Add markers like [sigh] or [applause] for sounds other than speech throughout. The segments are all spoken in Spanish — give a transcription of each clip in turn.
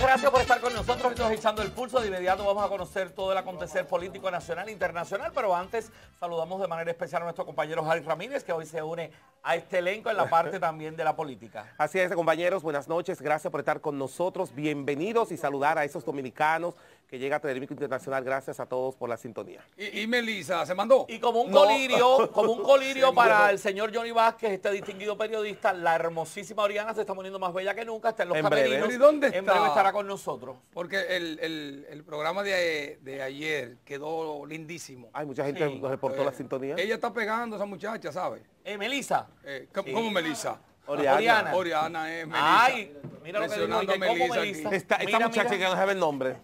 gracias por estar con nosotros. nos echando el pulso. De inmediato vamos a conocer todo el acontecer político nacional e internacional. Pero antes, saludamos de manera especial a nuestro compañero Jari Ramírez, que hoy se une a este elenco en la parte también de la política. [laughs] Así es, compañeros. Buenas noches. Gracias por estar con nosotros. Bienvenidos y saludar a esos dominicanos que llega a telemico Internacional. Gracias a todos por la sintonía. Y, y Melisa, se mandó. Y como un colirio, como un colirio [laughs] para el señor Johnny Vázquez, este distinguido periodista, la hermosísima Oriana se está poniendo más bella que nunca, está en los en ¿Y dónde En breve estará con nosotros. Porque el, programa de, ayer quedó lindísimo. Hay mucha gente que nos reportó la eh, sintonía. Ella está pegando esa muchacha, ¿sabe? Eh, Melisa. Eh, ¿Cómo, Melisa? Oriana. Oriana. Melisa. Ay, mira lo que digo, Melisa. Esta, muchacha que no sabe el nombre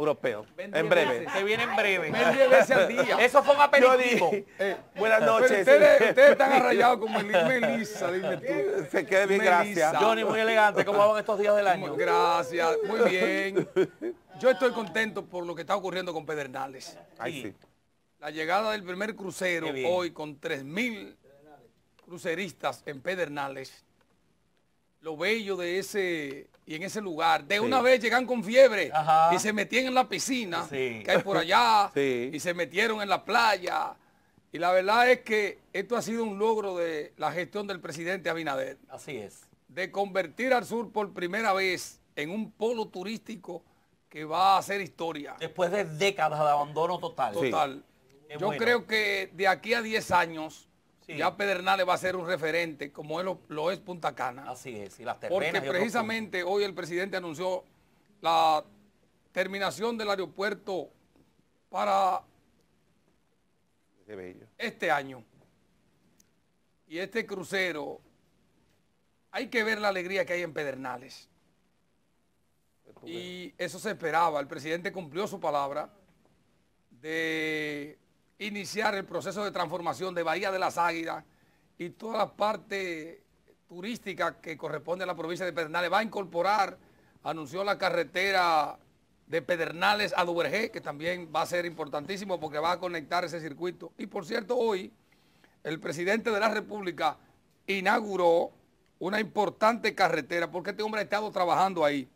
europeo. En breve. Se viene en breve. veces al día. Eso fue un aperitivo. Eh, buenas noches. Ustedes, están arrayados con Melissa, dime tú. [laughs] Se quede bien, gracias. Johnny, muy elegante. ¿Cómo van estos días del año? Gracias, muy bien. Yo estoy contento por lo que está ocurriendo con Pedernales. Ahí sí. La llegada del primer crucero hoy con 3.000 cruceristas en Pedernales. Lo bello de ese y en ese lugar. De una vez llegan con fiebre y se metían en la piscina que hay por allá [laughs] y se metieron en la playa. Y la verdad es que esto ha sido un logro de la gestión del presidente Abinader. Así es. De convertir al sur por primera vez en un polo turístico que va a hacer historia. Después de décadas de abandono total. Total. Yo creo que de aquí a 10 años ya Pedernales va a ser un referente, como lo, es Punta Cana. Así es, y las terrenas. Porque precisamente hoy el presidente anunció la terminación del aeropuerto para este año. Y este crucero, hay que ver la alegría que hay en Pedernales. Pues y eso se esperaba. El presidente cumplió su palabra de iniciar el proceso de transformación de Bahía de las Águilas y toda la parte turística que corresponde a la provincia de Pedernales. Va a incorporar, anunció la carretera de Pedernales a Duvergé, que también va a ser importantísimo porque va a conectar ese circuito. Y por cierto, hoy el presidente de la República inauguró una importante carretera, porque este hombre ha estado trabajando ahí.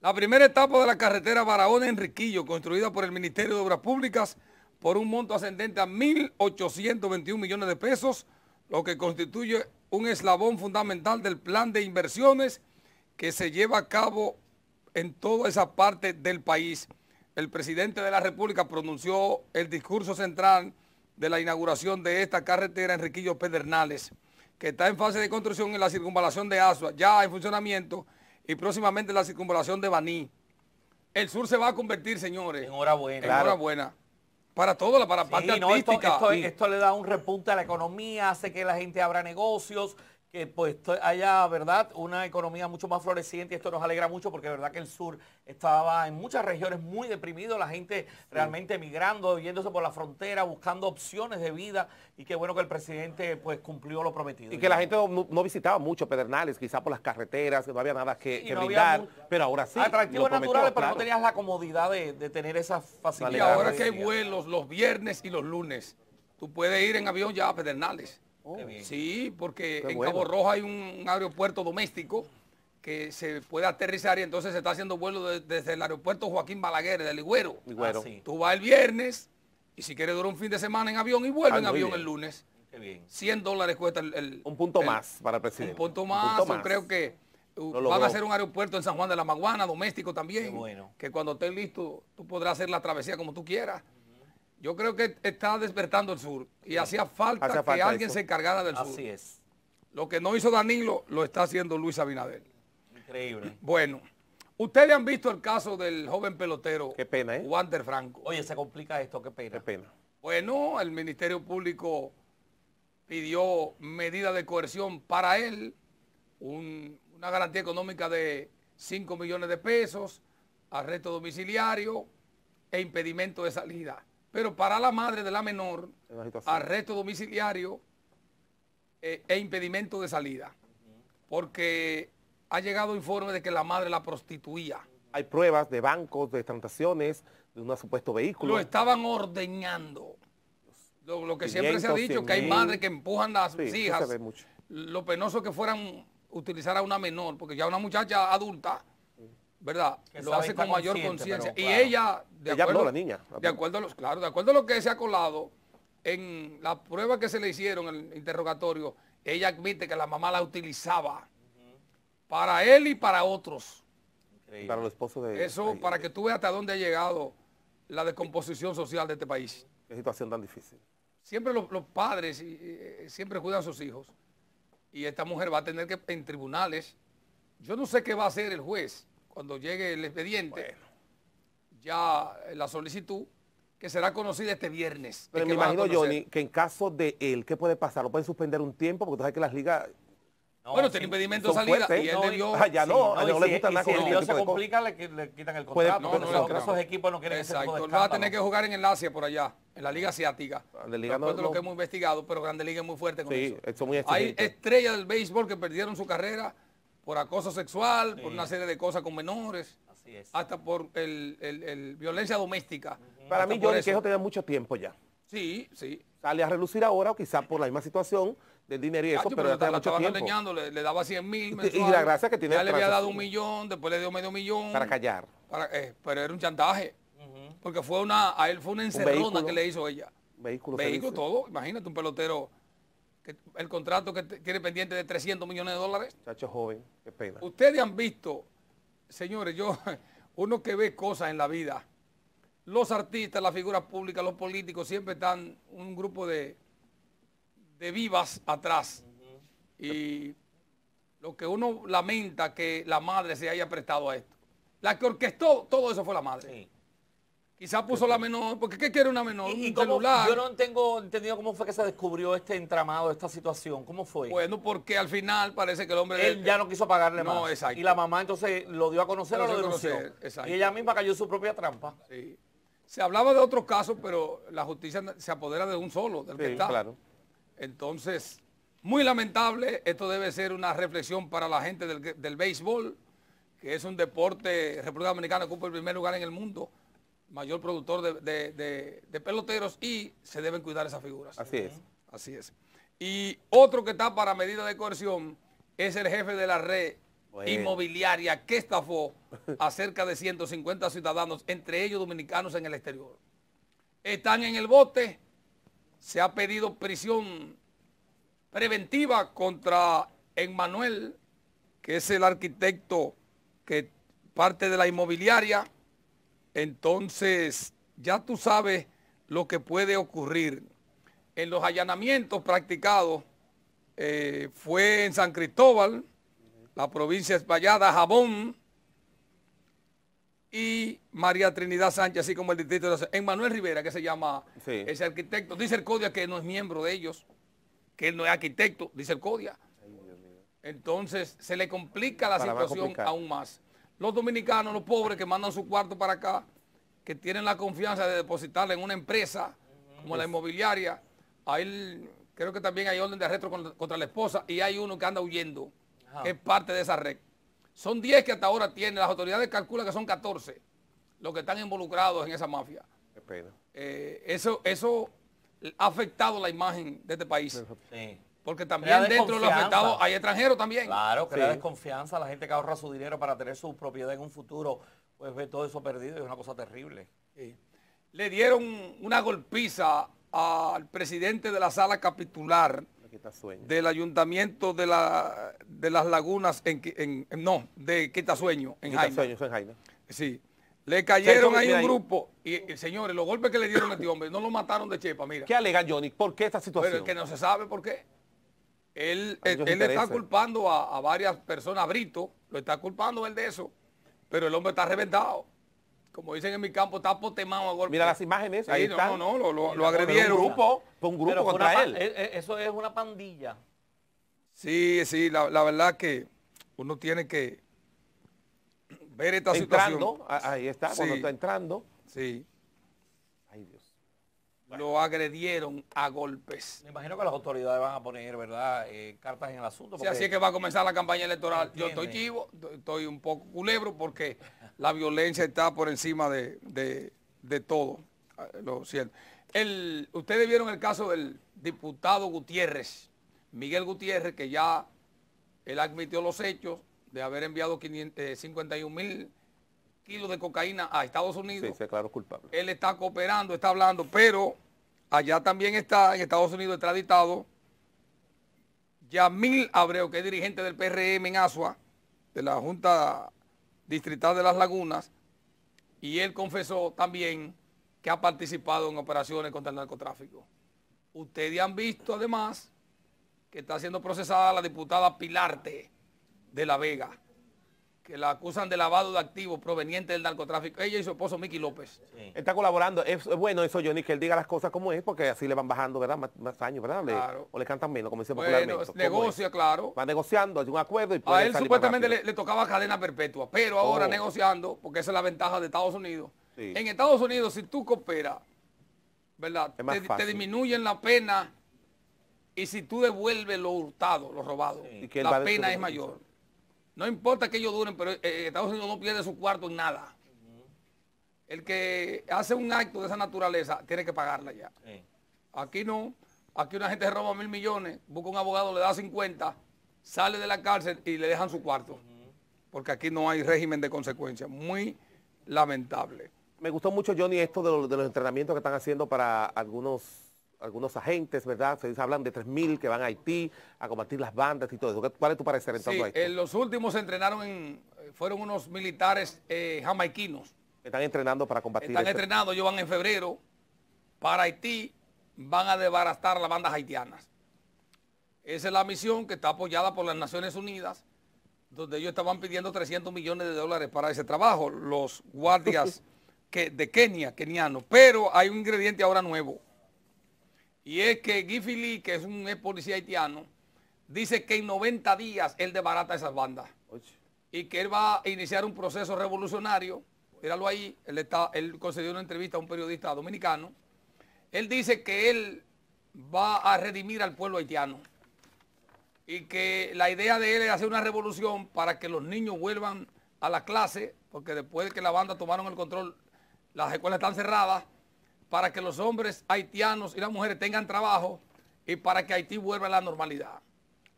La primera etapa de la carretera Barahona-Enriquillo, construida por el Ministerio de Obras Públicas, por un monto ascendente a 1.821 millones de pesos, lo que constituye un eslabón fundamental del plan de inversiones que se lleva a cabo en toda esa parte del país. El presidente de la República pronunció el discurso central de la inauguración de esta carretera Enriquillo Pedernales, que está en fase de construcción en la circunvalación de Asua, ya en funcionamiento, y próximamente en la circunvalación de Baní. El sur se va a convertir, señores. Enhorabuena. Enhorabuena. buena. Para todo, para parte artística. esto, le da un repunte a la economía, hace que la gente abra negocios, que pues haya, ¿verdad?, una economía mucho más floreciente y esto nos alegra mucho porque verdad que el sur estaba en muchas regiones muy deprimido, la gente realmente emigrando, yéndose por la frontera, buscando opciones de vida y qué bueno que el presidente pues cumplió lo prometido. Y que la gente no, visitaba mucho Pedernales, quizá por las carreteras, que no había nada que, brindar, pero ahora sí. Atractivos naturales, pero no tenías la comodidad de, de tener esas facilidades. Y ahora que hay vuelos los viernes y los lunes, tú puedes ir en avión ya a Pedernales Oh, sí, porque en Cabo Rojo hay un, aeropuerto doméstico que se puede aterrizar y entonces se está haciendo vuelo desde el aeropuerto Joaquín Balaguer del Ligüero. Ah, tú vas el viernes y si quieres durar un fin de semana en avión y vuelve ah, en avión el lunes. 100 dólares cuesta el... un punto más para el presidente. Un punto más, creo que uh, lo van a hacer un aeropuerto en San Juan de la Maguana, doméstico también, bueno. que cuando esté listo tú podrás hacer la travesía como tú quieras. Yo creo que está despertando el sur y hacía falta, que alguien se encargara del sur. Así es. Lo que no hizo Danilo lo está haciendo Luis Abinader. Increíble. Bueno, ustedes han visto el caso del joven pelotero ¿eh? Wander Franco. Oye, se complica esto, qué pena. pena. Bueno, el Ministerio Público pidió medida de coerción para él, una garantía económica de 5 millones de pesos, arresto domiciliario e impedimento de salida. Pero para la madre de la menor, arresto domiciliario eh, e impedimento de salida. Porque ha llegado informe de que la madre la prostituía. Hay pruebas de bancos, de transacciones, de un supuesto vehículo. Lo estaban ordeñando. Lo, que siempre se ha dicho, que hay madres que empujan las hijas. Lo penoso que fueran utilizar a una menor, porque ya una muchacha adulta ¿verdad? lo hace con mayor conciencia. Y ella, de acuerdo, la niña. De acuerdo a los, claro, de acuerdo a lo que se ha colado, en la prueba que se le hicieron, en el interrogatorio, ella admite que la mamá la utilizaba para él y para otros. Para los esposos de Eso, para que tú veas hasta dónde ha llegado la descomposición social de este país. Qué situación tan difícil. Siempre los, padres eh, siempre cuidan a sus hijos. Y esta mujer va a tener que, en tribunales, yo no sé qué va a hacer el juez, cuando llegue el expediente, ya la solicitud, que será conocida este viernes. Pero me imagino, Johnny, que en caso de él, ¿qué puede pasar? ¿Lo pueden suspender un tiempo? Porque tú sabes que las ligas... bueno, tiene impedimento de salida y él no, ah, ya no, le gusta nada si con el se complica, le, quitan el contrato. no, no, esos equipos no quieren Exacto, ese tipo de va a tener que jugar en el Asia por allá, en la Liga Asiática. De Liga no, lo que hemos investigado, pero Grande Liga es muy fuerte con sí, eso. muy Hay estrellas del béisbol que perdieron su carrera por acoso sexual, por una serie de cosas con menores, Así es. hasta por el, violencia doméstica. Para mí, Johnny, que eso tenía mucho tiempo ya. Sí, sí. Sale a relucir ahora, o quizás por la misma situación del dinero y eso, pero, pero ya mucho le, daba 100 mil [laughs] Y la gracia que tiene... Ya le había dado un millón, después le dio medio millón. Para callar. Para, eh, pero era un chantaje. Porque fue una, a él fue una encerrona que le hizo ella. Vehículo. Vehículo todo, imagínate, un pelotero el contrato que tiene pendiente de 300 millones de dólares. Chacho joven, qué Ustedes han visto, señores, yo, [laughs] uno que ve cosas en la vida, los artistas, las figuras públicas, los políticos, siempre están un grupo de, de vivas atrás. Y lo que uno lamenta que la madre se haya prestado a esto. La que orquestó todo eso fue la madre. Quizá puso la menor, porque ¿qué quiere una menor? un Yo no tengo entendido cómo fue que se descubrió este entramado, esta situación. ¿Cómo fue? Bueno, porque al final parece que el hombre... Él ya no quiso pagarle más. Y la mamá entonces lo dio a conocer o lo denunció. y ella misma cayó en su propia trampa. Se hablaba de otros casos, pero la justicia se apodera de un solo, del que está. claro. Entonces, muy lamentable. Esto debe ser una reflexión para la gente del, del béisbol, que es un deporte, República Dominicana ocupa el primer lugar en el mundo mayor productor de, peloteros y se deben cuidar esas figuras. Así es. Así es. Y otro que está para medida de coerción es el jefe de la red inmobiliaria que estafó a cerca de 150 ciudadanos, entre ellos dominicanos en el exterior. Están en el bote, se ha pedido prisión preventiva contra Emmanuel, que es el arquitecto que parte de la inmobiliaria entonces, ya tú sabes lo que puede ocurrir. En los allanamientos practicados eh, fue en San Cristóbal, la provincia Espallada, Jabón y María Trinidad Sánchez, así como el distrito de en Manuel Rivera, que se llama ese arquitecto. Dice el CODIA que no es miembro de ellos, que él no es arquitecto, dice el CODIA. Entonces se le complica la situación aún más los dominicanos, los pobres que mandan su cuarto para acá, que tienen la confianza de depositarla en una empresa como la inmobiliaria, ahí creo que también hay orden de arresto contra, la esposa y hay uno que anda huyendo, que es parte de esa red. Son 10 que hasta ahora tienen, las autoridades calculan que son 14 los que están involucrados en esa mafia. Eh, eso, eso ha afectado la imagen de este país. Porque también dentro de los afectados hay extranjeros también. Claro, crea desconfianza, la gente que ahorra su dinero para tener su propiedad en un futuro, pues ve todo eso perdido y es una cosa terrible. Le dieron una golpiza al presidente de la sala capitular del ayuntamiento de, la, de las lagunas, en, no, de Quitasueño, en Quitasueño, en Sí. Le cayeron ahí un grupo. Y, señores, los golpes que le dieron a este hombre, no lo mataron de chepa, mira. ¿Qué alega, Johnny? ¿Por qué esta situación? Pero es que no se sabe por qué él, él, está culpando a, varias personas, Brito, lo está culpando él de eso, pero el hombre está reventado. Como dicen en mi campo, está potemado a Mira las imágenes, ahí no, No, no, lo, agredieron. Un grupo, un grupo contra él. Eh, eh, eso es una pandilla. Sí, sí, la, verdad que uno tiene que ver esta entrando, Ahí está, cuando está entrando. Sí lo agredieron a golpes. Me imagino que las autoridades van a poner, ¿verdad?, eh, cartas en el asunto. así es que va a comenzar la campaña electoral. Yo estoy chivo, estoy un poco culebro porque la violencia está por encima de, todo. Ah, lo cierto. El, ustedes vieron el caso del diputado Gutiérrez, Miguel Gutiérrez, que ya él admitió los hechos de haber enviado 551 eh, mil kilos de cocaína a Estados Unidos. Sí, culpable. Él está cooperando, está hablando, pero allá también está, en Estados Unidos extraditado Yamil Abreu, que es dirigente del PRM en Asua, de la Junta Distrital de las Lagunas, y él confesó también que ha participado en operaciones contra el narcotráfico. Ustedes han visto además que está siendo procesada la diputada Pilarte de La Vega que la acusan de lavado de activos proveniente del narcotráfico. Ella y su esposo Mickey López. Está colaborando. Es, bueno eso, Johnny, que él diga las cosas como es, porque así le van bajando, ¿verdad? Más, años, ¿verdad? claro. O le cantan menos, como dice bueno, Negocia, claro. Va negociando, hay un acuerdo y A él supuestamente le, tocaba cadena perpetua, pero oh. ahora negociando, porque esa es la ventaja de Estados Unidos. En Estados Unidos, si tú cooperas, ¿verdad? Te, disminuyen la pena y si tú devuelves lo hurtado, lo robado, la pena es mayor. No importa que ellos duren, pero eh, eh, Estados Unidos no pierde su cuarto en nada. El que hace un acto de esa naturaleza tiene que pagarla ya. Aquí no. Aquí una gente roba mil millones, busca un abogado, le da 50, sale de la cárcel y le dejan su cuarto. Porque aquí no hay régimen de consecuencia. Muy lamentable. Me gustó mucho, Johnny, esto de de los entrenamientos que están haciendo para algunos algunos agentes, ¿verdad? Se hablan de 3.000 que van a Haití a combatir las bandas y todo eso. ¿Cuál es tu parecer en sí, eh, los últimos se entrenaron en, eh, fueron unos militares eh, jamaiquinos. Están entrenando para combatir. Están este entrenando, ellos van en febrero para Haití, van a desbaratar las bandas haitianas. Esa es la misión que está apoyada por las Naciones Unidas, donde ellos estaban pidiendo 300 millones de dólares para ese trabajo, los guardias [laughs] que, de Kenia, kenianos. Pero hay un ingrediente ahora nuevo y es que Lee, que es un ex policía haitiano, dice que en 90 días él desbarata esas bandas. Y que él va a iniciar un proceso revolucionario. Míralo ahí, él, está, él concedió una entrevista a un periodista dominicano. Él dice que él va a redimir al pueblo haitiano y que la idea de él es hacer una revolución para que los niños vuelvan a la clase, porque después de que la banda tomaron el control, las escuelas están cerradas para que los hombres haitianos y las mujeres tengan trabajo y para que Haití vuelva a la normalidad.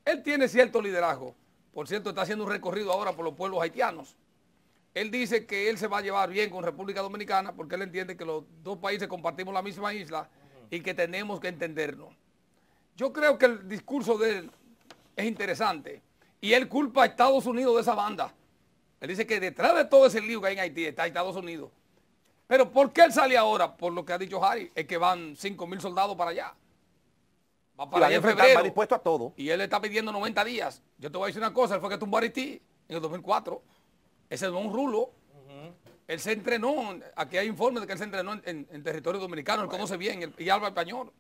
Él tiene cierto liderazgo. Por cierto, está haciendo un recorrido ahora por los pueblos haitianos. Él dice que él se va a llevar bien con República Dominicana porque él entiende que los dos países compartimos la misma isla y que tenemos que entendernos. Yo creo que el discurso de él es interesante y él culpa a Estados Unidos de esa banda. Él dice que detrás de todo ese lío que hay en Haití está Estados Unidos pero ¿por qué él sale ahora? Por lo que ha dicho Harry, es que van 5.000 mil soldados para allá. Va para allá en febrero. Está dispuesto a todo. Y él le está pidiendo 90 días. Yo te voy a decir una cosa, él fue que tumbó a Haití en el 2004. Ese es un rulo. Él se entrenó, aquí hay informes de que él se entrenó en, territorio dominicano, él conoce bien, el y habla español.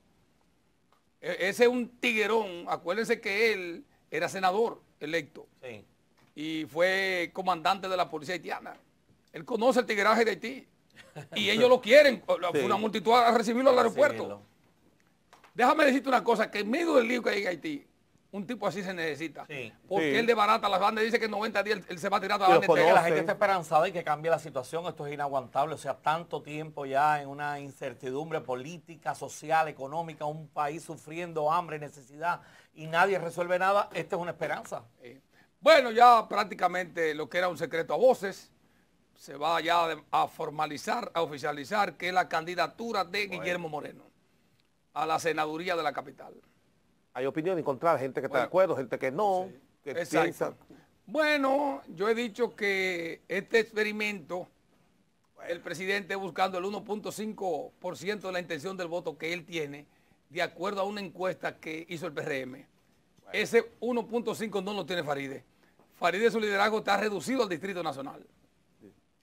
E, ese es un tiguerón, acuérdense que él era senador electo sí. y fue comandante de la policía haitiana. Él conoce el tigueraje de Haití. Y ellos lo quieren, una multitud a recibirlo al aeropuerto. Déjame decirte una cosa, que en medio del lío que hay en Haití, un tipo así se necesita. Porque el él de barata las bandas, dice que en 90 días él, se va a tirar a la La gente está esperanzada y que cambie la situación, esto es inaguantable. O sea, tanto tiempo ya en una incertidumbre política, social, económica, un país sufriendo hambre, necesidad y nadie resuelve nada, esta es una esperanza. Bueno, ya prácticamente lo que era un secreto a voces se va ya a formalizar, a oficializar, que es la candidatura de Guillermo Moreno a la senaduría de la capital. Hay opinión contra, gente que está de acuerdo, gente que no, que piensa. Bueno, yo he dicho que este experimento, el presidente buscando el 1.5% de la intención del voto que él tiene, de acuerdo a una encuesta que hizo el PRM. Ese 1.5 no lo tiene Faride. Faride, su liderazgo está reducido al Distrito Nacional.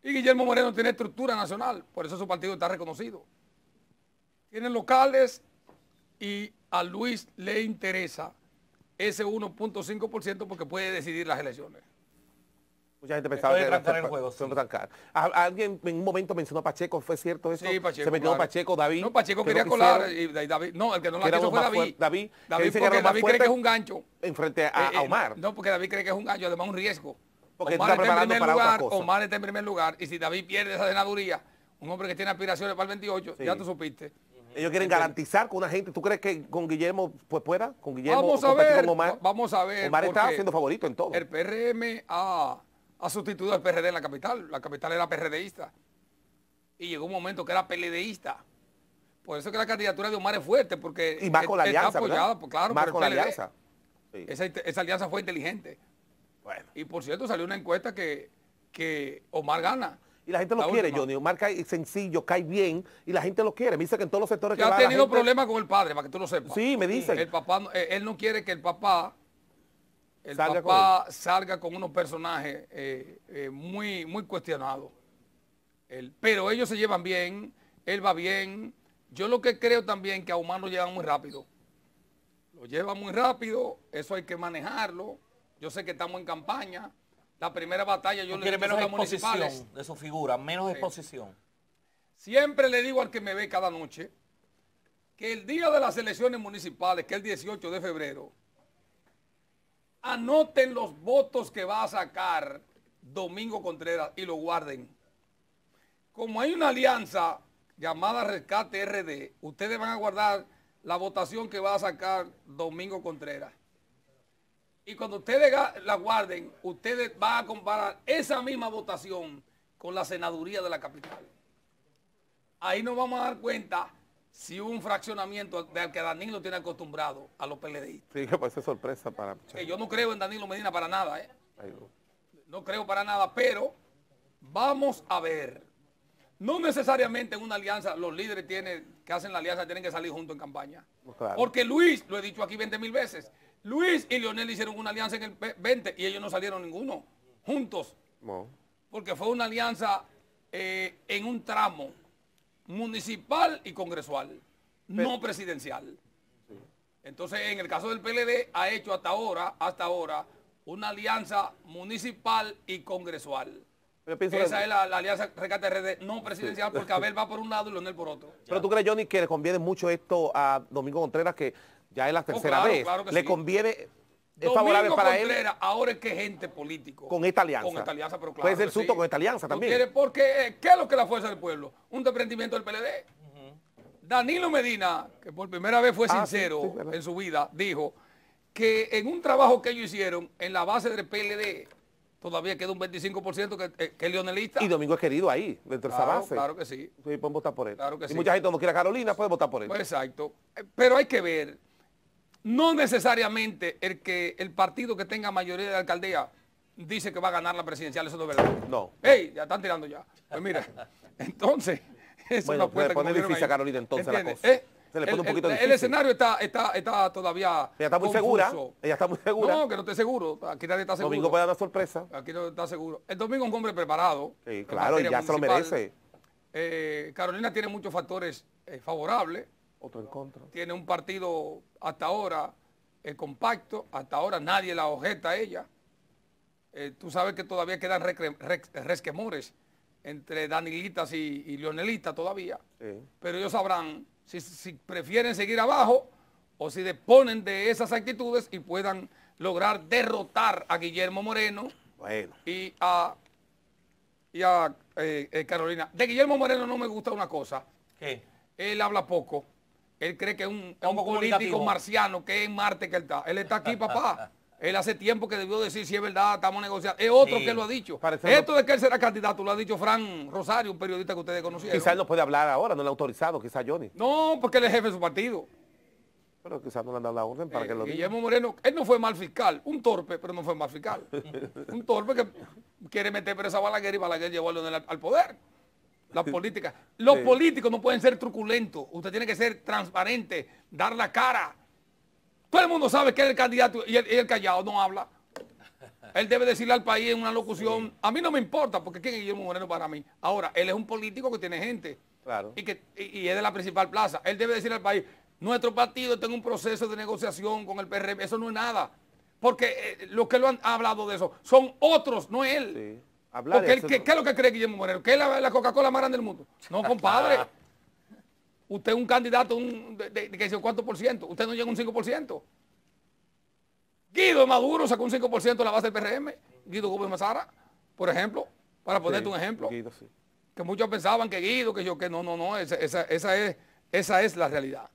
Y Guillermo Moreno tiene estructura nacional, por eso su partido está reconocido. Tiene locales y a Luis le interesa ese 1.5% porque puede decidir las elecciones. Mucha gente pensaba que era el juego. Sí. Alguien en un momento mencionó a Pacheco, ¿fue cierto eso? Sí, Pacheco. Se metió a Pacheco, David. No, Pacheco quería colar. Y David, no, el que no la quiso fue David. David, David, porque David cree que es un gancho. Enfrente a, eh, eh, Omar. no, porque David cree que es un gancho, además un riesgo. Porque Omar está en primer lugar, Omar está en primer lugar. Y si David pierde esa denaduría un hombre que tiene aspiraciones para el 28, ya tú supiste. Ellos quieren garantizar con una gente. ¿Tú crees que con Guillermo pues pueda? Con Guillermo vamos a ver, Omar. está siendo favorito en todo. El PRM ha, sustituido al PRD en la capital. La capital era PRDista. Y llegó un momento que era PLDista. Por eso que la candidatura de Omar es fuerte, porque y más con la alianza, apoyada, pues, alianza. esa alianza fue inteligente. Y por cierto, salió una encuesta que, que Omar gana. Y la gente lo quiere, Johnny. Omar cae sencillo, cae bien y la gente lo quiere. Me dice que en todos los sectores que, ha tenido problemas con el padre, para que tú lo sepas. Sí, me dice El papá, eh, él no quiere que el papá, el salga con salga con unos personajes eh, eh, muy, muy cuestionados. pero ellos se llevan bien, él va bien. Yo lo que creo también que a Omar lo llevan muy rápido. Lo lleva muy rápido, eso hay que manejarlo. Yo sé que estamos en campaña. La primera batalla yo le digo menos a municipales. de su figura, menos exposición. Siempre le digo al que me ve cada noche que el día de las elecciones municipales, que es el 18 de febrero, anoten los votos que va a sacar Domingo Contreras y lo guarden. Como hay una alianza llamada Rescate RD, ustedes van a guardar la votación que va a sacar Domingo Contreras. Y cuando ustedes la guarden, ustedes van a comparar esa misma votación con la senaduría de la capital. Ahí nos vamos a dar cuenta si un fraccionamiento del que Danilo tiene acostumbrado a los PLDistas. Sí, que puede sorpresa para... yo no creo en Danilo Medina para nada, ¿eh? No creo para nada, pero vamos a ver. No necesariamente en una alianza los líderes tienen, que hacen la alianza tienen que salir juntos en campaña. Porque Luis, lo he dicho aquí 20 mil veces, Luis y Leonel hicieron una alianza en el 20 y ellos no salieron ninguno, juntos. Porque fue una alianza eh, en un tramo municipal y congresual, no presidencial. Entonces, en el caso del PLD, ha hecho hasta ahora, hasta ahora, una alianza municipal y congresual. Esa es la, alianza de no presidencial, porque [laughs] Abel va por un lado y Leonel por otro. Pero tú crees, Johnny, que le conviene mucho esto a Domingo Contreras, que ya es la oh, tercera vez, le conviene, es favorable para él. Ahora es que gente político. Con esta alianza. Con esta alianza, pero claro. Puede ser susto con esta alianza también. Quiere porque, eh, ¿qué es lo que la fuerza del pueblo? Un desprendimiento del PLD. Danilo Medina, que por primera vez fue ah, sincero en su vida, dijo que en un trabajo que ellos hicieron en la base del PLD, todavía queda un 25% que, eh, que, leonelista. Y Domingo es querido ahí, dentro de esa base. Claro que sí. sí pueden votar por él. y mucha gente no quiere a Carolina, puede votar por él. Pues, exacto. Pero hay que ver no necesariamente el que el partido que tenga mayoría de alcaldía dice que va a ganar la presidencial, eso no es verdad. No. ¡Ey! Ya están tirando ya. Pues mira, [laughs] entonces, eso bueno, puede difícil a Carolina entonces la cosa. Eh, se le pone el, un poquito de El escenario está, está, está todavía. Ella está muy segura. Ella está muy segura. No, que no esté seguro. Aquí nadie está seguro. Domingo puede dar sorpresa. Aquí no está seguro. El domingo es un hombre preparado. Sí, claro, y ya se lo merece. Eh, Carolina tiene muchos factores eh, favorables otro Tiene un partido hasta ahora eh, compacto, hasta ahora nadie la objeta a ella. Eh, tú sabes que todavía quedan resquemores entre Danilitas y, y todavía. Pero ellos sabrán si, prefieren seguir abajo o si disponen de esas actitudes y puedan lograr derrotar a Guillermo Moreno y a, y eh, Carolina. De Guillermo Moreno no me gusta una cosa. Él habla poco. Él cree que es un, político marciano que es en Marte que él está. Él está aquí, papá. [laughs] Él hace tiempo que debió decir si es verdad, estamos negociando. Es otro que lo ha dicho. Esto de que él será candidato lo ha dicho Fran Rosario, un periodista que ustedes conocían. Quizás él no puede hablar ahora, no le ha autorizado, quizá Johnny. No, porque él es jefe de su partido. Pero quizás no le han dado la orden para que lo eh, diga. Guillermo Moreno, él no fue mal fiscal, un torpe, pero no fue mal fiscal. [laughs] un torpe que quiere meter presa a Balaguer y Balaguer llevó al, al poder. La política. Los políticos no pueden ser truculentos. Usted tiene que ser transparente, dar la cara. Todo el mundo sabe que es el candidato y el, callado no habla. Él debe decirle al país en una locución, a mí no me importa, porque ¿quién es Guillermo Moreno para mí? Ahora, él es un político que tiene gente. Claro. Y, que, es de la principal plaza. Él debe decirle al país, nuestro partido está en un proceso de negociación con el PRM. Eso no es nada. Porque eh, los que lo han hablado de eso son otros, no él. Sí. ¿qué, es lo que cree Guillermo Moreno? ¿Qué es la, Coca-Cola más grande del mundo? No, compadre. usted es un candidato un, de, cuánto por ciento. Usted no llega un 5%. Guido Maduro sacó un 5% de la base del PRM. Guido Gómez Mazara, por ejemplo. Para ponerte un ejemplo. Que muchos pensaban que Guido, que yo, que no, no, no. Esa, esa, es, esa es la realidad.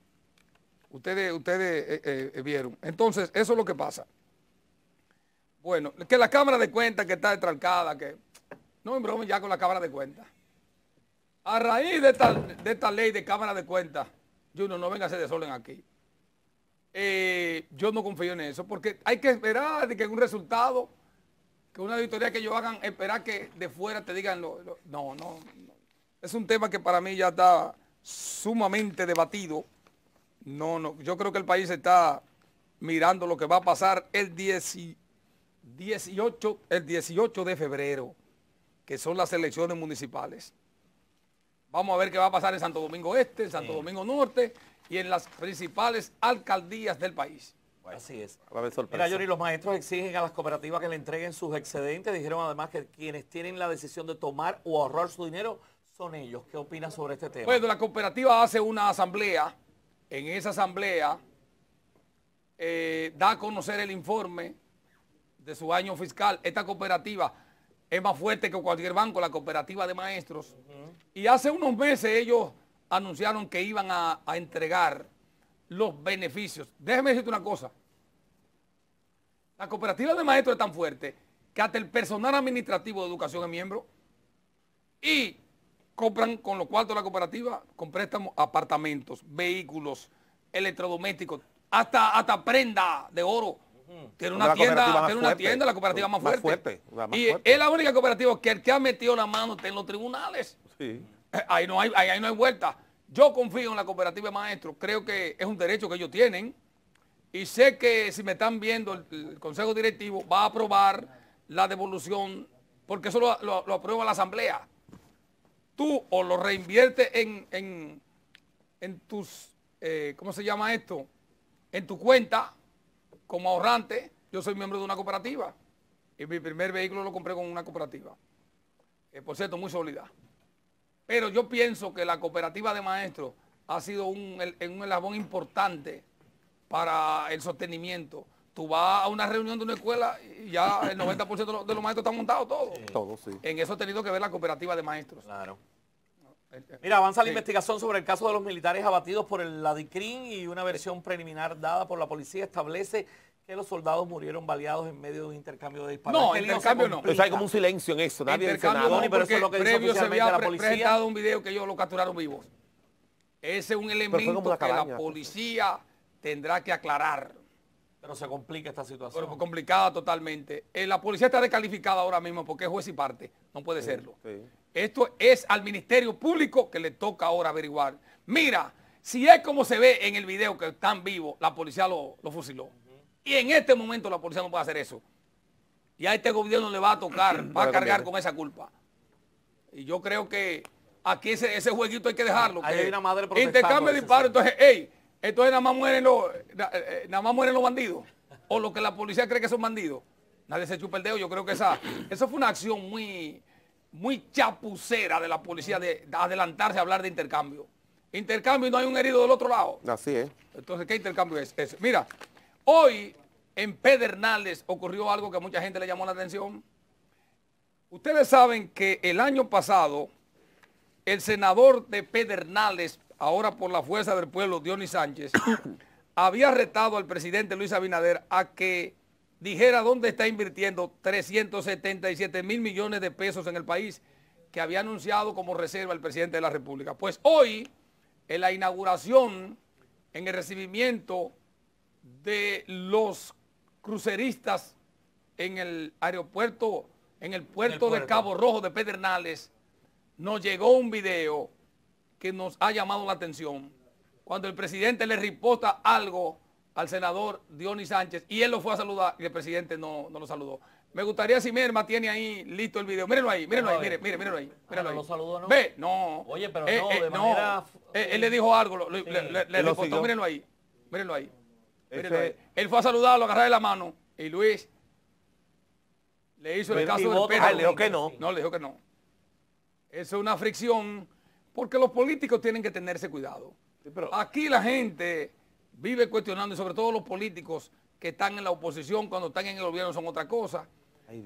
Ustedes, ustedes eh, eh, eh, vieron. Entonces, eso es lo que pasa. Bueno, que la Cámara de Cuentas que está estrancada, que no me ya con la Cámara de Cuentas. A raíz de esta, ley de Cámara de Cuentas, Juno, no venga a hacer desorden aquí. Eh, yo no confío en eso, porque hay que esperar de que un resultado, que una auditoría que yo hagan, esperar que de fuera te digan, lo, no, no, Es un tema que para mí ya está sumamente debatido. No, no, yo creo que el país está mirando lo que va a pasar el 10 18, el 18 de febrero, que son las elecciones municipales. Vamos a ver qué va a pasar en Santo Domingo Este, en Santo Domingo Norte y en las principales alcaldías del país. Así es. Va a haber los maestros exigen a las cooperativas que le entreguen sus excedentes. Dijeron además que quienes tienen la decisión de tomar o ahorrar su dinero son ellos. ¿Qué opinas sobre este tema? Bueno, la cooperativa hace una asamblea. En esa asamblea eh, da a conocer el informe de su año fiscal. Esta cooperativa es más fuerte que cualquier banco, la cooperativa de maestros. Y hace unos meses ellos anunciaron que iban a, entregar los beneficios. Déjeme decirte una cosa. La cooperativa de maestros es tan fuerte que hasta el personal administrativo de educación es miembro y compran con los cuartos de la cooperativa, con préstamos, apartamentos, vehículos, electrodomésticos, hasta, hasta prenda de oro. Mm. Tiene una, tienda, tiene tienda, la cooperativa más fuerte. y es la única cooperativa que el que ha metido la mano está en los tribunales. Eh, ahí no hay, no hay vuelta. Yo confío en la cooperativa maestro. creo que es un derecho que ellos tienen y sé que si me están viendo el, Consejo Directivo va a aprobar la devolución porque eso lo, aprueba la Asamblea. Tú o lo reinviertes en, en, tus, eh, ¿cómo se llama esto? En tu cuenta como ahorrante, yo soy miembro de una cooperativa. Y mi primer vehículo lo compré con una cooperativa. Eh, por cierto, muy sólida. Pero yo pienso que la cooperativa de maestros ha sido un, un importante para el sostenimiento. Tú vas a una reunión de una escuela y ya el 90% de los maestros están montados todos. En eso ha tenido que ver la cooperativa de maestros. Claro. Eh, Mira, avanza la investigación sobre el caso de los militares abatidos por el Ladicrín y una versión preliminar dada por la policía establece que los soldados murieron baleados en medio de un intercambio de disparos. No, el intercambio no. hay como un silencio en eso. Nadie dice nada. pero eso es lo que previo se la policía. presentado un video que ellos lo capturaron vivos. Ese es un elemento que la policía tendrá que aclarar. Pero se complica esta situación. complicada totalmente. Eh, la policía está descalificada ahora mismo porque es juez y parte. No puede serlo. Esto es al Ministerio Público que le toca ahora averiguar. Mira, si es como se ve en el video que están vivos, la policía lo, fusiló. Y en este momento la policía no puede hacer eso. Y a este gobierno le va a tocar, [clears throat] va a cargar con esa culpa. Y yo creo que aquí ese, ese jueguito hay que dejarlo. hay una madre Intercambio de disparo. Entonces, hey, entonces eh, eh, nada más mueren los, bandidos. O lo que la policía cree que son bandidos. Nadie se chupa el dedo. Yo creo que esa, eso fue una acción muy muy chapucera de la policía de, adelantarse a hablar de intercambio. Intercambio y no hay un herido del otro lado. Así es. Entonces, ¿qué intercambio es Mira, hoy en Pedernales ocurrió algo que a mucha gente le llamó la atención. Ustedes saben que el año pasado, el senador de Pedernales, ahora por la fuerza del pueblo, Dionis Sánchez, [coughs] había retado al presidente Luis Abinader a que dijera dónde está invirtiendo 377 mil millones de pesos en el país que había anunciado como reserva el presidente de la República. Pues hoy, en la inauguración, en el recibimiento de los cruceristas en el aeropuerto, en el puerto, de Cabo Rojo de Pedernales, nos llegó un video que nos ha llamado la atención. Cuando el presidente le riposta algo al senador Dionis Sánchez y él lo fue a saludar y el presidente no, no lo saludó. Me gustaría si Merma tiene ahí listo el video. Mírenlo ahí, mírenlo ahí, mire, mire, mírenlo ahí. Ah, mírenlo ahí. no lo saludó, ¿no? Ve, no. Oye, pero eh, no, eh, de manera... Eh, él le dijo algo, le, le, le mírenlo ahí, mírenlo ahí. ahí. Él fue a saludarlo, de la mano y Luis le hizo el caso del perro. Ah, le dijo que no. No, le dijo que no. Eso es una fricción porque los políticos tienen que tenerse cuidado. Aquí la gente vive cuestionando, y sobre todo los políticos que están en la oposición cuando están en el gobierno son otra cosa.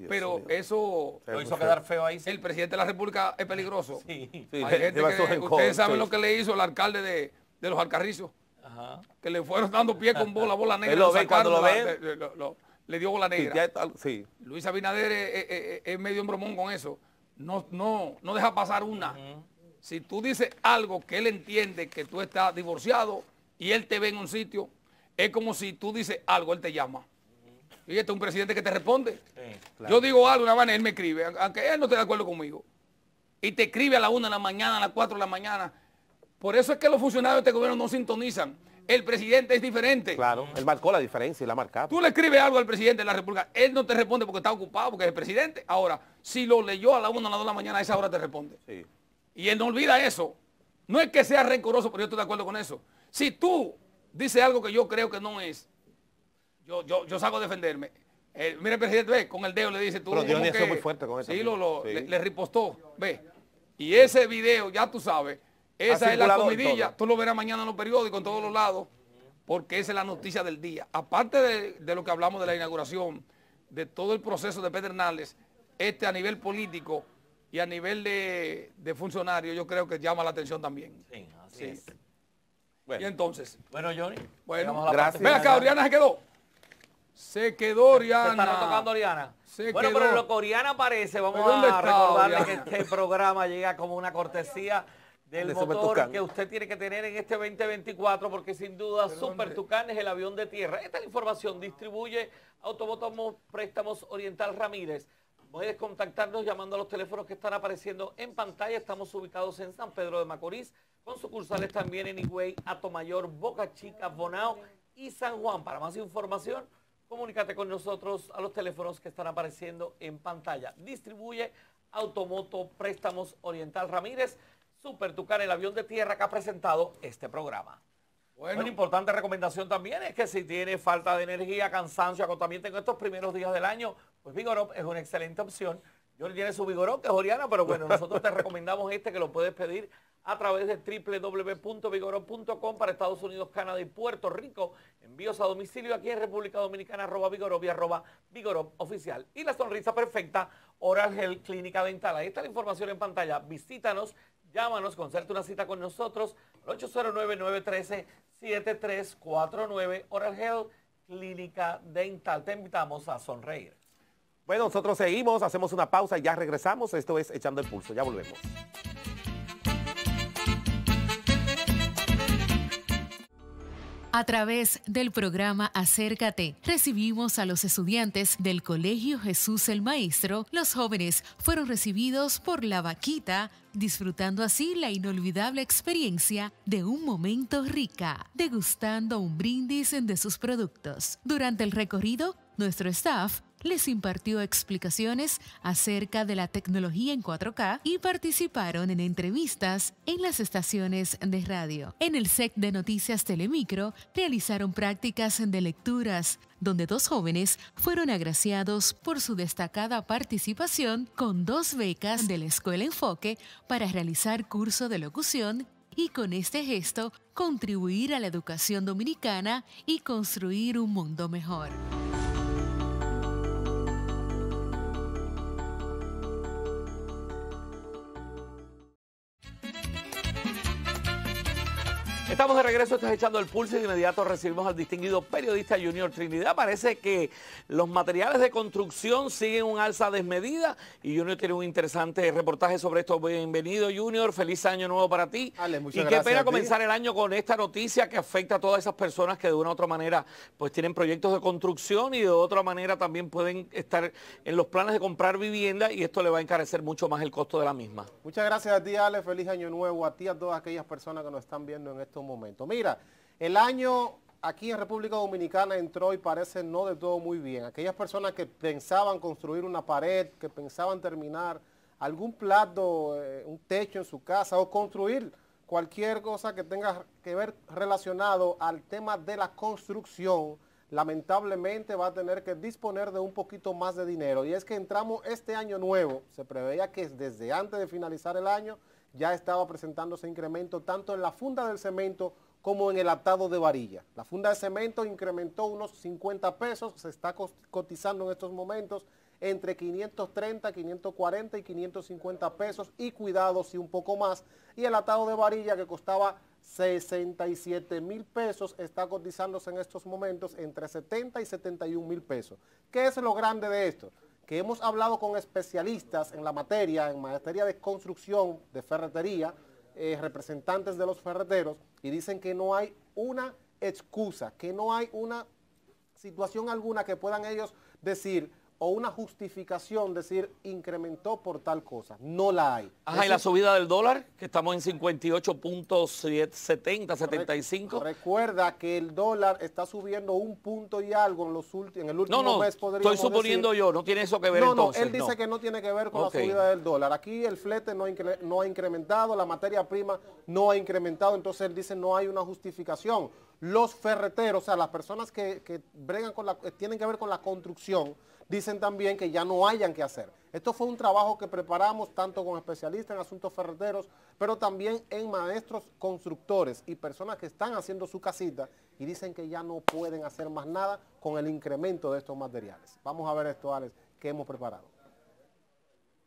pero eso lo hizo quedar feo El presidente de la República es peligroso. Hay gente que, ustedes saben lo que le hizo el alcalde de, los Alcarrizos, que le fueron dando pie con bola, bola negra. cuando Le, dio bola negra. Luis Abinader es, es, es, bromón medio con eso. No, no, no deja pasar una. Si tú dices algo que él entiende que tú estás divorciado, y él te ve en un sitio, es como si tú dices algo, él te llama. Y este un presidente que te responde. Yo digo algo, una él me escribe, aunque él no esté de acuerdo conmigo. Y te escribe a la una de la mañana, a las cuatro de la mañana. Por eso es que los funcionarios de este gobierno no sintonizan. El presidente es diferente. Claro, él marcó la diferencia y la ha Tú le escribes algo al presidente de la República, él no te responde porque está ocupado, porque es el presidente. Ahora, si lo leyó a la una, a las dos de la mañana, a esa hora te responde. Y él no olvida eso. No es que sea rencoroso, pero yo estoy de acuerdo con eso. Si tú dices algo que yo creo que no es, yo, yo, salgo a defenderme. Eh, mira el presidente, ve, con el dedo le dice tú. Pero Dios muy fuerte con eso. Sí, lo, Le, ripostó, ve. Y ese video, ya tú sabes, esa es la comidilla. Tú lo verás mañana en los periódicos, en todos los lados, porque esa es la noticia del día. Aparte de, lo que hablamos de la inauguración, de todo el proceso de Pedernales, este a nivel político y a nivel de, de funcionario, yo creo que llama la atención también. Sí, así es. Y entonces. Bueno, Johnny. Bueno, gracias. Ve acá, Oriana se quedó. Se quedó Oriana. Se, está tocando Oriana. bueno, pero lo que Oriana parece... vamos a recordarle que este programa llega como una cortesía del motor que usted tiene que tener en este 2024 porque sin duda Super Tucán es el avión de tierra. Esta información distribuye Autobotamos Préstamos Oriental Ramírez. Puedes contactarnos llamando a los teléfonos que están apareciendo en pantalla. Estamos ubicados en San Pedro de Macorís, con sucursales también en Higüey, Atomayor, Boca Chica, Bonao y San Juan. Para más información, comunícate con nosotros a los teléfonos que están apareciendo en pantalla. Distribuye Automoto Préstamos Oriental Ramírez. Super el avión de tierra que ha presentado este programa. Bueno. Una importante recomendación también es que si tiene falta de energía, cansancio, agotamiento en estos primeros días del año, pues Vigorop es una excelente opción. Yo tiene su Vigorop, que es Oriana, pero bueno, [laughs] nosotros te recomendamos este que lo puedes pedir a través de www.vigorop.com para Estados Unidos, Canadá y Puerto Rico. Envíos a domicilio aquí en República Dominicana, arroba Vigorop y arroba Vigorop oficial. Y la sonrisa perfecta, Oral Health Clínica Dental. Ahí está la información en pantalla. Visítanos Llámanos, concerta una cita con nosotros al 809-913-7349 Oral Health Clínica Dental. Te invitamos a sonreír. Bueno, nosotros seguimos, hacemos una pausa y ya regresamos. Esto es Echando el Pulso. Ya volvemos. A través del programa Acércate, recibimos a los estudiantes del Colegio Jesús el Maestro. Los jóvenes fueron recibidos por la vaquita, disfrutando así la inolvidable experiencia de un momento rica, degustando un brindis de sus productos. Durante el recorrido, nuestro staff les impartió explicaciones acerca de la tecnología en 4K y participaron en entrevistas en las estaciones de radio. En el SEC de Noticias Telemicro realizaron prácticas de lecturas, donde dos jóvenes fueron agraciados por su destacada participación con dos becas de la Escuela Enfoque para realizar curso de locución y con este gesto contribuir a la educación dominicana y construir un mundo mejor. Estamos de regreso, estás echando el pulso y de inmediato recibimos al distinguido periodista Junior Trinidad. Parece que los materiales de construcción siguen un alza desmedida y Junior tiene un interesante reportaje sobre esto. Bienvenido Junior, feliz año nuevo para ti. Ale, y qué pena comenzar el año con esta noticia que afecta a todas esas personas que de una u otra manera pues tienen proyectos de construcción y de otra manera también pueden estar en los planes de comprar vivienda y esto le va a encarecer mucho más el costo de la misma. Muchas gracias a ti Ale, feliz año nuevo a ti, a todas aquellas personas que nos están viendo en esto momento Mira, el año aquí en República Dominicana entró y parece no de todo muy bien. Aquellas personas que pensaban construir una pared, que pensaban terminar algún plato, eh, un techo en su casa o construir cualquier cosa que tenga que ver relacionado al tema de la construcción, lamentablemente va a tener que disponer de un poquito más de dinero. Y es que entramos este año nuevo, se preveía que desde antes de finalizar el año ya estaba presentándose incremento tanto en la funda del cemento como en el atado de varilla. La funda de cemento incrementó unos 50 pesos, se está cotizando en estos momentos entre 530, 540 y 550 pesos y cuidados y un poco más. Y el atado de varilla que costaba 67 mil pesos está cotizándose en estos momentos entre 70 y 71 mil pesos. ¿Qué es lo grande de esto? que hemos hablado con especialistas en la materia, en materia de construcción, de ferretería, eh, representantes de los ferreteros, y dicen que no hay una excusa, que no hay una situación alguna que puedan ellos decir, o una justificación, decir, incrementó por tal cosa. No la hay. Ajá, y la subida del dólar, que estamos en 58.70, 75. Recuerda que el dólar está subiendo un punto y algo en, los en el último no, no, estoy suponiendo yo, no tiene eso que ver entonces. No, él dice que no tiene que ver con la subida del dólar. Aquí el flete no, ha incrementado, la materia prima no ha incrementado, entonces él dice no hay una justificación. Los ferreteros, o sea, las personas que, que bregan con la, eh, tienen que ver con la construcción, dicen también que ya no hayan que hacer. Esto fue un trabajo que preparamos tanto con especialistas en asuntos ferreteros, pero también en maestros constructores y personas que están haciendo su casita y dicen que ya no pueden hacer más nada con el incremento de estos materiales. Vamos a ver esto, Alex, que hemos preparado.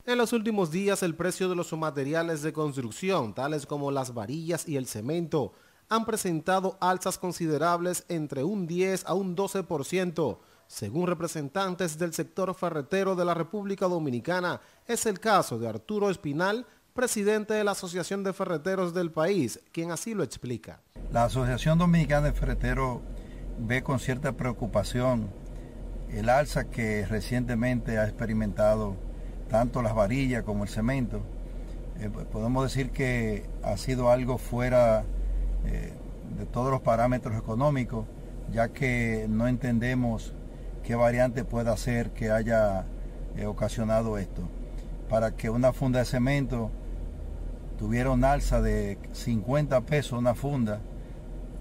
En los últimos días el precio de los materiales de construcción, tales como las varillas y el cemento, han presentado alzas considerables entre un 10 a un 12%, según representantes del sector ferretero de la República Dominicana, es el caso de Arturo Espinal, presidente de la Asociación de Ferreteros del país, quien así lo explica. La Asociación Dominicana de Ferreteros ve con cierta preocupación el alza que recientemente ha experimentado tanto las varillas como el cemento. Eh, pues, podemos decir que ha sido algo fuera eh, de todos los parámetros económicos, ya que no entendemos qué variante pueda ser que haya eh, ocasionado esto. Para que una funda de cemento tuviera un alza de 50 pesos una funda,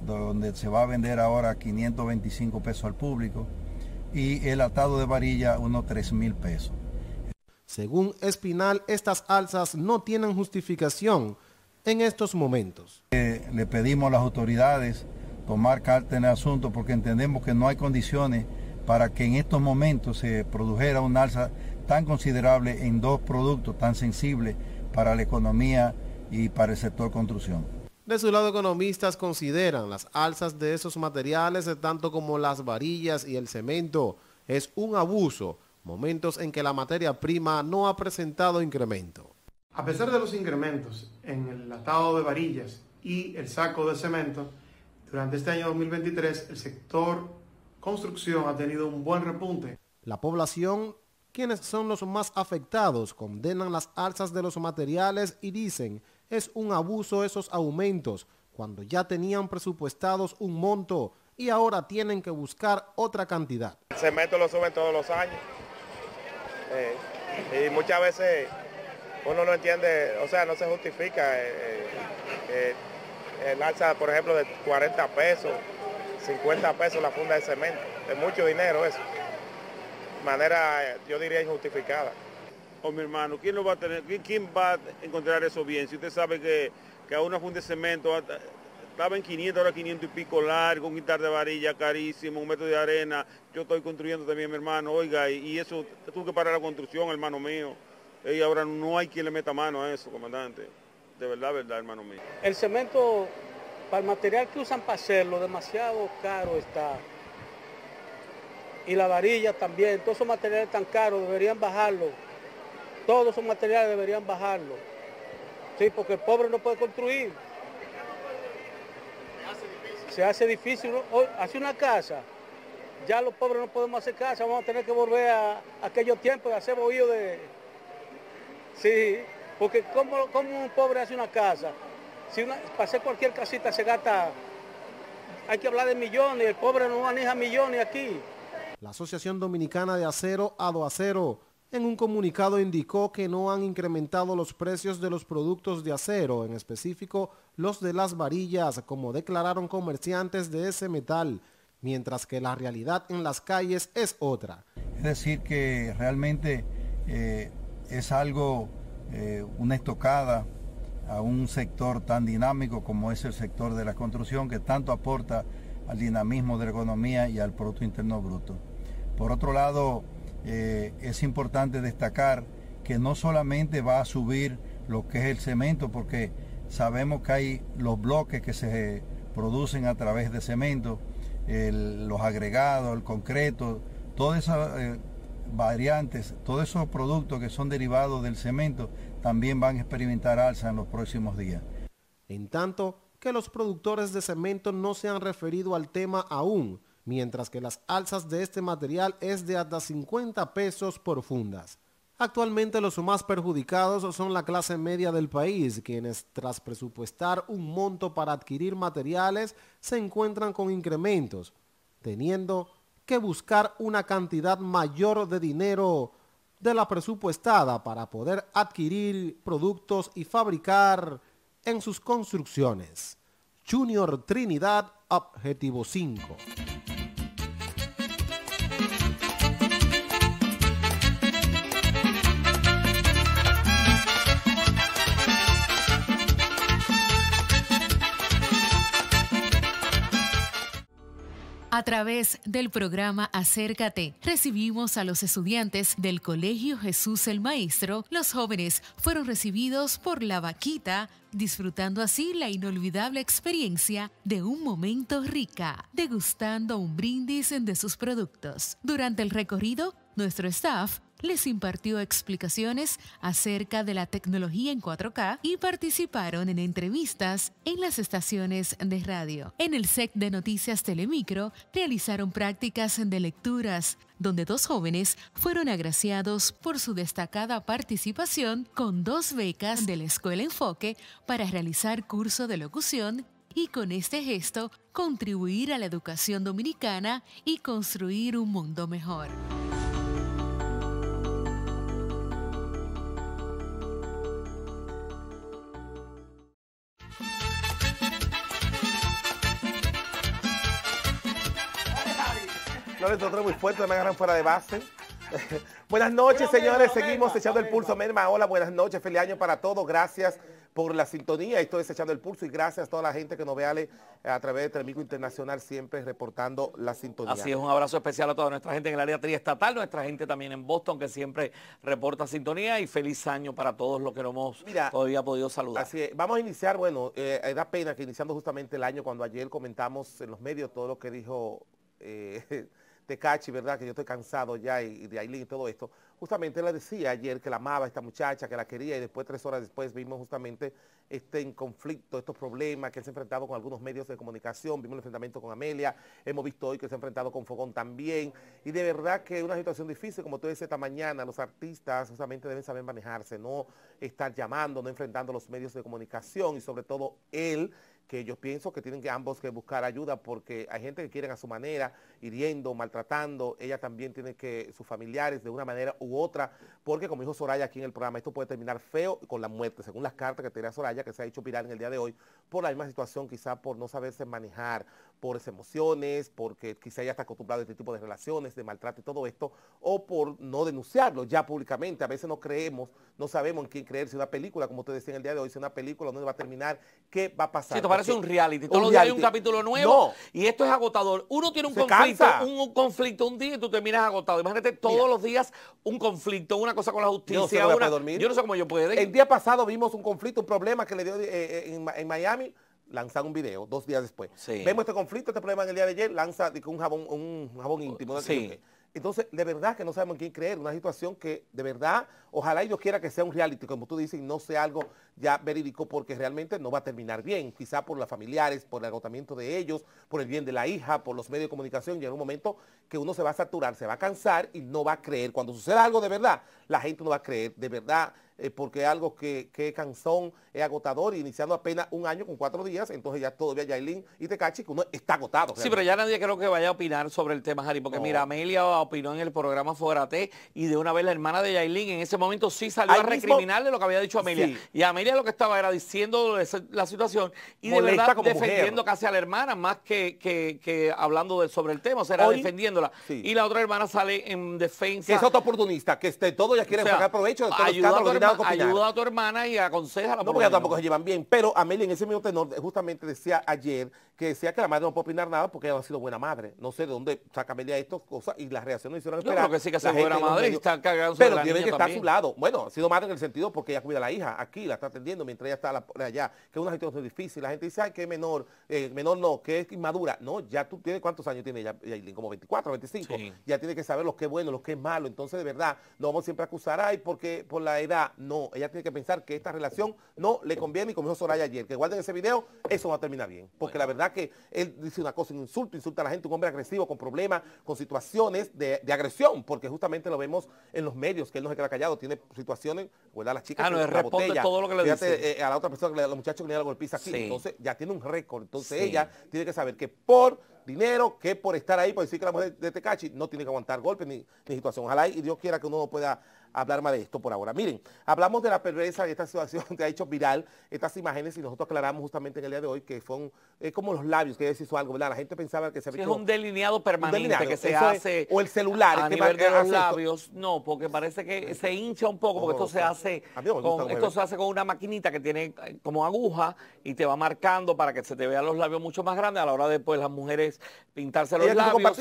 donde se va a vender ahora 525 pesos al público, y el atado de varilla unos 3 mil pesos. Según Espinal, estas alzas no tienen justificación en estos momentos. Eh, le pedimos a las autoridades tomar carta en el asunto porque entendemos que no hay condiciones para que en estos momentos se produjera un alza tan considerable en dos productos tan sensibles para la economía y para el sector construcción. De su lado, economistas consideran las alzas de esos materiales, tanto como las varillas y el cemento, es un abuso, momentos en que la materia prima no ha presentado incremento. A pesar de los incrementos en el atado de varillas y el saco de cemento, durante este año 2023 el sector construcción ha tenido un buen repunte. La población, quienes son los más afectados, condenan las alzas de los materiales y dicen es un abuso esos aumentos, cuando ya tenían presupuestados un monto y ahora tienen que buscar otra cantidad. El cemento lo suben todos los años eh, y muchas veces uno no entiende, o sea, no se justifica eh, eh, el alza, por ejemplo, de 40 pesos. 50 pesos la funda de cemento. Es mucho dinero eso. manera, yo diría, injustificada. O oh, mi hermano, ¿quién, lo va a tener? ¿Quién va a encontrar eso bien? Si usted sabe que, que a una funda de cemento estaba en 500, ahora 500 y pico largo, un guitar de varilla carísimo, un metro de arena. Yo estoy construyendo también, mi hermano, oiga, y, eso, tuvo que parar la construcción, hermano mío. Y ahora no hay quien le meta mano a eso, comandante. De verdad, verdad, hermano mío. El cemento para el material que usan para hacerlo, demasiado caro está. Y la varilla también, todos esos materiales tan caros deberían bajarlo. Todos esos materiales deberían bajarlo. Sí, porque el pobre no puede construir. Se hace difícil. hace una casa. Ya los pobres no podemos hacer casa. Vamos a tener que volver a, aquellos tiempos de hacer bohío de... Sí, porque ¿cómo, ¿cómo un pobre hace una casa? Si pasé cualquier casita se gata... hay que hablar de millones, el pobre no maneja millones aquí. La Asociación Dominicana de Acero, Acero... en un comunicado indicó que no han incrementado los precios de los productos de acero, en específico los de las varillas, como declararon comerciantes de ese metal, mientras que la realidad en las calles es otra. Es decir, que realmente eh, es algo, eh, una estocada, a un sector tan dinámico como es el sector de la construcción, que tanto aporta al dinamismo de la economía y al Producto Interno Bruto. Por otro lado, eh, es importante destacar que no solamente va a subir lo que es el cemento, porque sabemos que hay los bloques que se producen a través de cemento, los agregados, el concreto, todas esas eh, variantes, todos esos productos que son derivados del cemento también van a experimentar alza en los próximos días. En tanto que los productores de cemento no se han referido al tema aún, mientras que las alzas de este material es de hasta 50 pesos por fundas. Actualmente los más perjudicados son la clase media del país, quienes tras presupuestar un monto para adquirir materiales se encuentran con incrementos, teniendo que buscar una cantidad mayor de dinero de la presupuestada para poder adquirir productos y fabricar en sus construcciones. Junior Trinidad, objetivo 5. A través del programa Acércate, recibimos a los estudiantes del Colegio Jesús el Maestro. Los jóvenes fueron recibidos por la vaquita, disfrutando así la inolvidable experiencia de un momento rica, degustando un brindis de sus productos. Durante el recorrido, nuestro staff les impartió explicaciones acerca de la tecnología en 4K y participaron en entrevistas en las estaciones de radio. En el SEC de Noticias Telemicro realizaron prácticas de lecturas, donde dos jóvenes fueron agraciados por su destacada participación con dos becas de la Escuela Enfoque para realizar curso de locución y con este gesto contribuir a la educación dominicana y construir un mundo mejor. No les encontré muy fuerte, me agarran fuera de base. [laughs] buenas noches, señores. Seguimos echando el pulso. Merma, hola, buenas noches. Feliz año para todos. Gracias por la sintonía. Esto es Echando el Pulso y gracias a toda la gente que nos ve a través de Tremico Internacional siempre reportando la sintonía. Así es, un abrazo especial a toda nuestra gente en el área triestatal, nuestra gente también en Boston que siempre reporta sintonía y feliz año para todos los que no hemos todavía podido saludar. Así es, vamos a iniciar, bueno, eh, da pena que iniciando justamente el año cuando ayer comentamos en los medios todo lo que dijo... Eh, [laughs] de Cachi, ¿verdad? Que yo estoy cansado ya y, de Aileen y todo esto. Justamente le decía ayer que la amaba esta muchacha, que la quería y después, tres horas después, vimos justamente este en conflicto, estos problemas que él se ha enfrentado con algunos medios de comunicación, vimos el enfrentamiento con Amelia, hemos visto hoy que se ha enfrentado con Fogón también. Y de verdad que es una situación difícil, como tú decías esta mañana, los artistas justamente deben saber manejarse, no estar llamando, no enfrentando los medios de comunicación y sobre todo él que yo pienso que tienen que ambos que buscar ayuda porque hay gente que quieren a su manera, hiriendo, maltratando, ella también tiene que, sus familiares de una manera u otra, porque como dijo Soraya aquí en el programa, esto puede terminar feo con la muerte, según las cartas que tenía Soraya, que se ha hecho viral en el día de hoy, por la misma situación, quizá por no saberse manejar, por emociones, porque quizá ya está acostumbrado a este tipo de relaciones, de maltrato y todo esto, o por no denunciarlo ya públicamente. A veces no creemos, no sabemos en quién creer, si una película, como usted decía en el día de hoy, si una película, no va a terminar? ¿Qué va a pasar? Si te parece un reality, todos los días hay un capítulo nuevo y esto es agotador. Uno tiene un conflicto, un, conflicto un día y tú terminas agotado. Imagínate todos los días un conflicto, una cosa con la justicia. Yo no sé, cómo yo puedo. El día pasado vimos un conflicto, un problema que le dio eh, eh, en Miami lanzar un video dos días después. Vemos este conflicto, este problema en el día de ayer, lanza un jabón, un jabón íntimo. Entonces, de verdad que no sabemos en quién creer, una situación que de verdad, ojalá ellos quieran quiera que sea un reality, como tú dices, no sea algo ya verídico, porque realmente no va a terminar bien, quizá por las familiares, por el agotamiento de ellos, por el bien de la hija, por los medios de comunicación, llega un momento que uno se va a saturar, se va a cansar y no va a creer. Cuando suceda algo de verdad, la gente no va a creer, de verdad eh, porque algo que, que cansón, es agotador, y iniciando apenas un año con cuatro días, entonces ya todavía Yailin y Tecachi, que uno está agotado. Sí, pero ya nadie creo que vaya a opinar sobre el tema, Jari, porque mira, Amelia opinó en el programa Fuérate, y de una vez la hermana de Yailin en ese momento sí salió a recriminarle de lo que había dicho Amelia. Y Amelia lo que estaba era diciendo la situación y de verdad defendiendo casi a la hermana, más que, hablando sobre el tema, o sea, era defendiéndola. Y la otra hermana sale en defensa. es otra oportunista, que este, todo ya quiere sacar provecho de todo ayuda, a tu hermana y aconseja a la No, porque tampoco se llevan bien. Pero Amelia en ese mismo tenor justamente decía ayer que sea que la madre no puede opinar nada porque ella ha sido buena madre. No sé de dónde saca media estas cosas y las reacciones no hicieron esperar. Yo que sí que es buena madre y está cagando Pero tiene que estar a su lado. Bueno, ha sido madre en el sentido porque ella cuida a la hija, aquí la está atendiendo mientras ella está allá, que es una situación difícil. La gente dice, ay, que menor, eh, menor no, que es inmadura. No, ya tú tienes, ¿cuántos años tiene ella? Como 24, 25. Ya tiene que saber lo que es bueno, lo que es malo. Entonces, de verdad, no vamos siempre a acusar, ay, porque por la edad. No, ella tiene que pensar que esta relación no le conviene y como Soraya ayer, que guarden ese video, eso va a terminar bien. Porque la verdad que él dice una cosa, un insulto, insulta a la gente, un hombre agresivo, con problemas, con situaciones de, agresión, porque justamente lo vemos en los medios, que él no se queda callado, tiene situaciones, ¿verdad? Las chicas ah, fíjate, eh, a la otra persona, a los muchachos que le da la golpiza aquí. Entonces ya tiene un récord. Entonces ella tiene que saber que por dinero que por estar ahí, por decir que la mujer de Tecachi no tiene que aguantar golpes ni, ni Ojalá y Dios quiera que uno no pueda hablar más de esto por ahora. Miren, hablamos de la perversa de esta situación [laughs] que ha hecho viral estas imágenes y nosotros aclaramos justamente en el día de hoy que son como los labios que hizo algo, ¿verdad? La gente pensaba que se había Es un delineado permanente que se hace. o el celular. A este nivel de los labios, no, porque parece que se hincha un poco, porque esto, oh, se hace esto se hace con una maquinita que tiene eh, como aguja y te va marcando para que se te vean los labios mucho más grandes a la hora de pues, las mujeres pintarse los labios.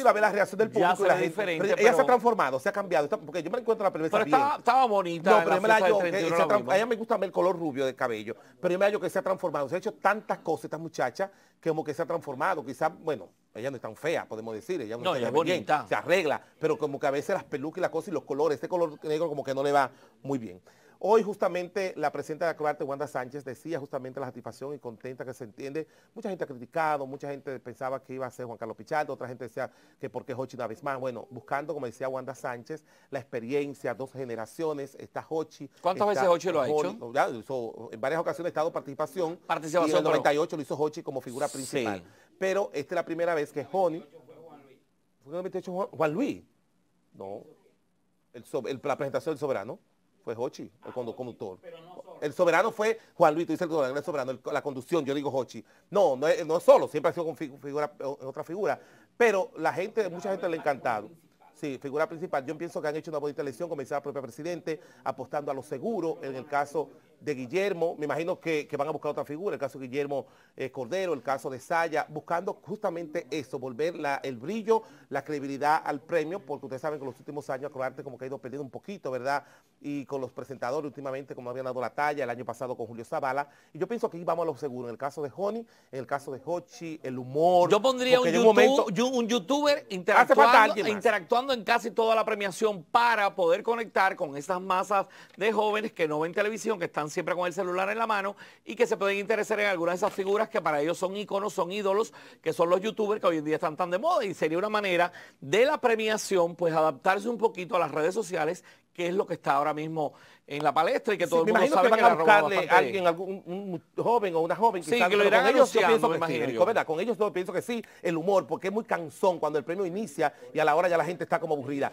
se ha transformado, se ha cambiado, porque yo me encuentro la perversa estaba bonita. ella me gusta ver el color rubio del cabello. Pero yo que se ha transformado. Se ha hecho tantas cosas esta muchacha que como que se ha transformado. Quizás, bueno, ella no es tan fea, podemos decir. Ella no, se arregla. Pero como que a veces las pelucas y las cosas y los colores, este color negro como que no le va muy bien. Hoy justamente la presidenta de la Wanda Sánchez, decía justamente la satisfacción y contenta que se entiende. Mucha gente ha criticado, mucha gente pensaba que iba a ser Juan Carlos Pichardo, otra gente decía que porque Hochi una vez más. Bueno, buscando, como decía Wanda Sánchez, la experiencia, dos generaciones, está Hochi. ¿Cuántas veces Hochi lo ha hecho? en varias ocasiones ha estado participación. Participación. Y en el 98 lo hizo Hochi como figura principal. Pero esta es la primera vez que Joni... ¿Fue en el 98 Juan Luis? No. El, la presentación del soberano fue pues, Hochi, el ah, conductor. El soberano fue Juan Luis, tú el soberano, la conducción, yo digo Hochi. No, no, no solo, siempre ha sido con figura, otra figura. Pero la gente, mucha gente le ha encantado. Sí, figura principal. Yo pienso que han hecho una bonita elección, el propio presidente, apostando a lo seguro, en el caso de Guillermo, me imagino que, van a buscar otra figura, el caso de Guillermo eh, Cordero, el caso de Saya, buscando justamente eso, volver el brillo, la credibilidad al premio, porque ustedes saben que en los últimos años Acroarte como que ha ido perdiendo un poquito, ¿verdad? Y con los presentadores últimamente, como habían dado la talla el año pasado con Julio Zavala, y yo pienso que aquí vamos a lo seguro, en el caso de Joni, en el caso de Hochi, el humor. Yo pondría un, un, youtuber interactuando, interactuando en casi toda la premiación para poder conectar con esas masas de jóvenes que no ven televisión, que están siempre con el celular en la mano y que se pueden interesar en algunas de esas figuras que para ellos son íconos, son ídolos, que son los youtubers que hoy en día están tan de moda. Y sería una manera de la premiación, pues adaptarse un poquito a las redes sociales, que es lo que está ahora mismo en la palestra y que todo el mundo sabe que, van buscarle a alguien, algún, un, joven o una joven. que lo con ellos yo pienso que sí, ¿verdad? Con ellos pienso que sí, el humor, porque es muy cansón cuando el premio inicia y a la hora ya la gente está como aburrida.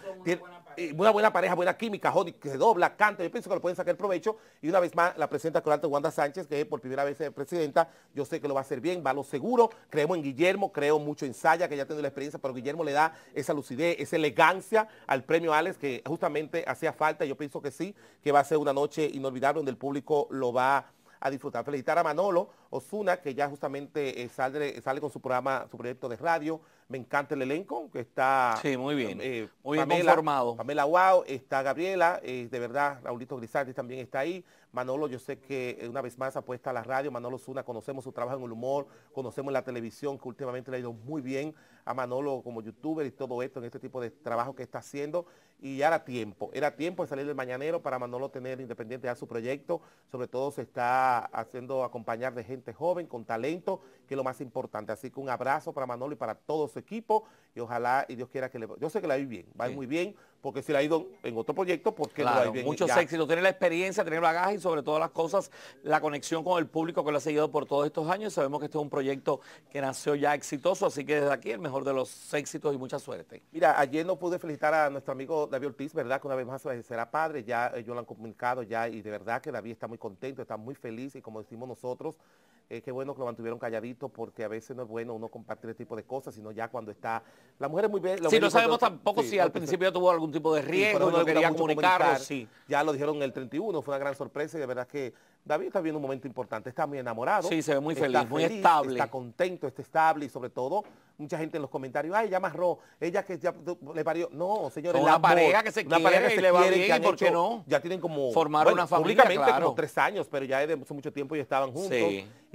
Eh, una buena pareja, buena química, Jody que se dobla, canta, yo pienso que lo pueden sacar provecho y una vez más la presidenta Coralto Wanda Sánchez, que por primera vez es presidenta, yo sé que lo va a hacer bien, va a lo seguro, creemos en Guillermo, creo mucho en Saya, que ya tiene la experiencia, pero Guillermo le da esa lucidez, esa elegancia al premio Alex que justamente hacía falta, yo pienso que sí, que va a ser una noche inolvidable donde el público lo va a disfrutar. Felicitar a Manolo Osuna, que ya justamente eh, sale, sale, con su programa, su proyecto de radio, me encanta el elenco, que está... Sí, muy bien. hoy eh, muy Pamela, conformado. Pamela Guau, está Gabriela, eh, de verdad, Raulito Grisanti también está ahí. Manolo, yo sé que eh, una vez más apuesta a la radio. Manolo Zuna, conocemos su trabajo en el humor, conocemos la televisión, que últimamente le ha ido muy bien a Manolo como youtuber y todo esto, en este tipo de trabajo que está haciendo y ya era tiempo, era tiempo de salir del mañanero para Manolo tener independiente a su proyecto, sobre todo se está haciendo acompañar de gente joven, con talento, que es lo más importante. Así que un abrazo para Manolo y para todo su equipo y ojalá y Dios quiera que le... Yo sé que la vi bien, va muy bien, porque si la ha ido en otro proyecto, ¿por qué ha ido Muchos éxitos, Tiene la experiencia, tener bagaje y sobre todas las cosas, la conexión con el público que lo ha seguido por todos estos años. Sabemos que este es un proyecto que nació ya exitoso, así que desde aquí el mejor de los éxitos y mucha suerte. Mira, ayer no pude felicitar a nuestro amigo David Ortiz, ¿verdad? Que una vez más será padre, ya ellos eh, lo han comunicado ya y de verdad que David está muy contento, está muy feliz y como decimos nosotros, eh, qué bueno que lo mantuvieron calladito porque a veces no es bueno uno compartir este tipo de cosas, sino ya cuando está... La mujer es muy bien... Sí, no sabemos tampoco si al principio tuvo algún tipo de riesgo, no quería comunicar. sí. Ya lo dijeron el 31, fue una gran sorpresa y de verdad que David está viendo un momento importante, está muy enamorado. Sí, se ve muy feliz, muy estable. Está contento, está estable y sobre todo mucha gente en los comentarios, ay, ya amarró, ella que ya le parió. No, señores, la pareja que se quiere, pareja le va bien, ¿por qué no? Ya tienen como... Formar una familia, claro. como tres años, pero ya de mucho tiempo y estaban juntos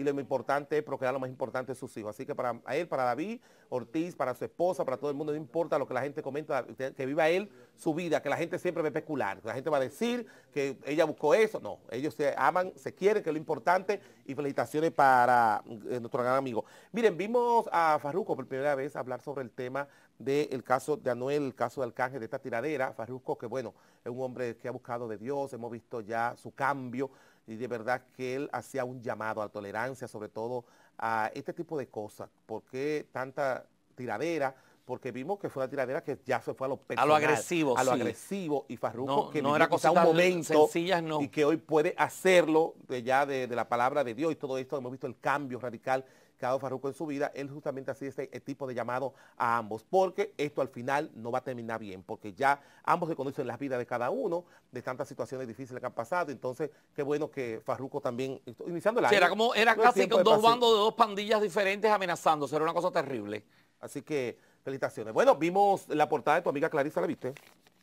y lo importante es procrear lo más importante es sus hijos. Así que para él, para David Ortiz, para su esposa, para todo el mundo, no importa lo que la gente comenta, que viva él su vida, que la gente siempre ve a la gente va a decir que ella buscó eso. No, ellos se aman, se quieren, que es lo importante. Y felicitaciones para eh, nuestro gran amigo. Miren, vimos a Farruco por primera vez hablar sobre el tema del caso de Anuel, el caso de Arcángel, de esta tiradera. Farruco, que bueno, es un hombre que ha buscado de Dios, hemos visto ya su cambio y de verdad que él hacía un llamado a tolerancia, sobre todo a este tipo de cosas. ¿Por qué tanta tiradera? Porque vimos que fue una tiradera que ya se fue a lo personal, a lo agresivo, a lo agresivo y Farruko que no era cosa un momento no. y que hoy puede hacerlo ya de, de la palabra de Dios y todo esto hemos visto el cambio radical cada Farruco en su vida, él justamente así este, este tipo de llamado a ambos, porque esto al final no va a terminar bien, porque ya ambos se conocen las vidas de cada uno, de tantas situaciones difíciles que han pasado, entonces qué bueno que Farruko también, iniciando la... Sí, era como, era casi con dos bandos de dos pandillas diferentes amenazándose, era una cosa terrible. Así que, felicitaciones. Bueno, vimos la portada de tu amiga Clarisa, ¿la viste?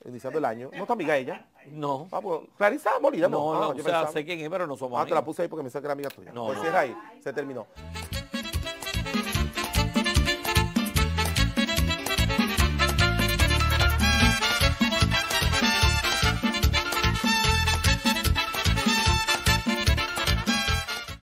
iniciando el año. ¿No tu amiga ella? No. Clarisa Molina. No, ah, yo o sea, sé quién es, pero no somos Ah, amigos. te la puse ahí porque me dice que era amiga tuya. No, pues ahí, se terminó.